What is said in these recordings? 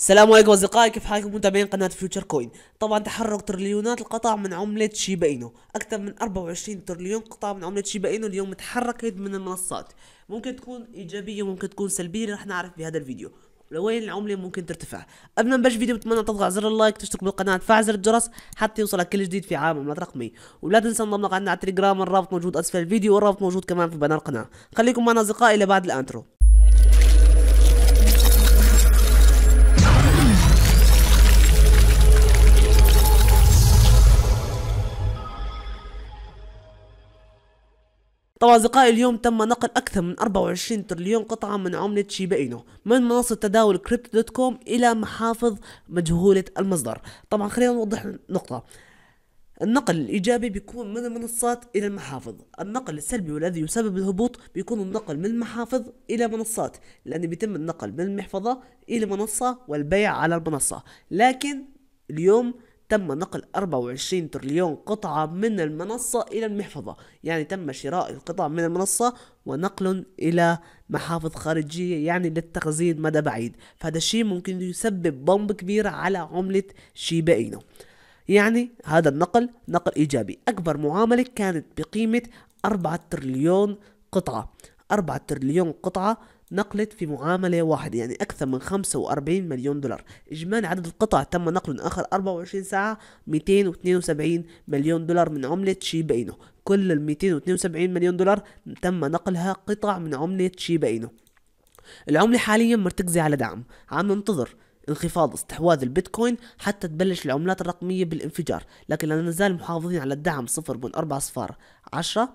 السلام عليكم اصدقائي كيف حالكم متابعين قناه فيوتشر كوين طبعا تحرك ترليونات القطع من عمله شيبا اينو اكثر من 24 ترليون قطع من عمله شيبا اينو اليوم تحركت من المنصات ممكن تكون ايجابيه ممكن تكون سلبيه رح نعرف بهذا الفيديو لوين العمله ممكن ترتفع قبل ما نبلش فيديو بتمنى تضغط على زر اللايك تشترك بالقناه تفعل زر الجرس حتى يوصلك كل جديد في عالم العملات الرقمي ولا تنسى انضم لقناة على التليجرام الرابط موجود اسفل الفيديو والرابط موجود كمان في بانر القناه خليكم معنا اصدقائي لبعد الانترو طبعا أصدقائي اليوم تم نقل أكثر من 24 ترليون قطعة من عملة شيباينو من منصة تداول كريبتو دوت كوم إلى محافظ مجهولة المصدر طبعا خلينا نوضح نقطة النقل الإيجابي بيكون من المنصات إلى المحافظ النقل السلبي والذي يسبب الهبوط بيكون النقل من المحافظ إلى منصات لأن بيتم النقل من المحفظة إلى منصة والبيع على المنصة لكن اليوم تم نقل 24 تريليون قطعة من المنصة إلى المحفظة يعني تم شراء القطع من المنصة ونقل إلى محافظ خارجية يعني للتخزين مدى بعيد فهذا الشيء ممكن يسبب بومب كبير على عملة شيبا إينو يعني هذا النقل نقل إيجابي أكبر معاملة كانت بقيمة 4 تريليون قطعة 4 تريليون قطعة نقلت في معاملة واحدة يعني أكثر من 45 مليون دولار إجمالي عدد القطع تم نقله من آخر 24 ساعة 272 مليون دولار من عملة شيبا إينو كل ال 272 مليون دولار تم نقلها قطع من عملة شيبا إينو العملة حاليا مرتكزة على دعم عم ننتظر انخفاض استحواذ البيتكوين حتى تبلش العملات الرقمية بالانفجار لكن لا نزال محافظين على الدعم 0.4 10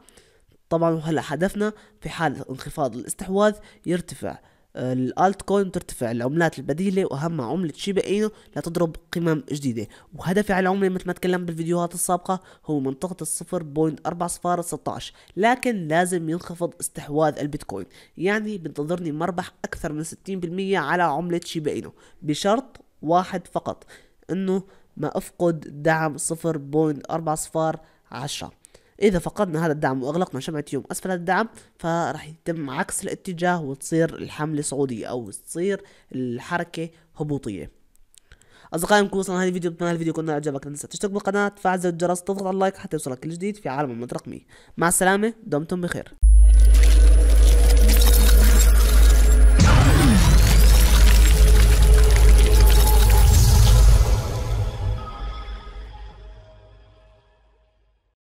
طبعا وهلا هدفنا في حال انخفاض الاستحواذ يرتفع آه، الالت كوين ترتفع العملات البديله واهمها عمله شيبا اينو لتضرب قمم جديده وهدفي على العمله مثل ما تكلمت بالفيديوهات السابقه هو منطقه الصفر بوينت صفار 16 لكن لازم ينخفض استحواذ البيتكوين يعني بنتظرني مربح اكثر من 60% على عمله شيبا اينو بشرط واحد فقط انه ما افقد دعم صفر بوينت صفار 10 إذا فقدنا هذا الدعم وأغلقنا شمعة يوم أسفل الدعم فراح يتم عكس الاتجاه وتصير الحملة صعودية أو تصير الحركة هبوطية اصدقائي نكون وصلنا هذا الفيديو بتمنى الفيديو يكون عجبك لا تنسى تشترك بالقناه تفعل زر الجرس تضغط على اللايك حتى يوصلك كل جديد في عالم المنطقه مع السلامه دمتم بخير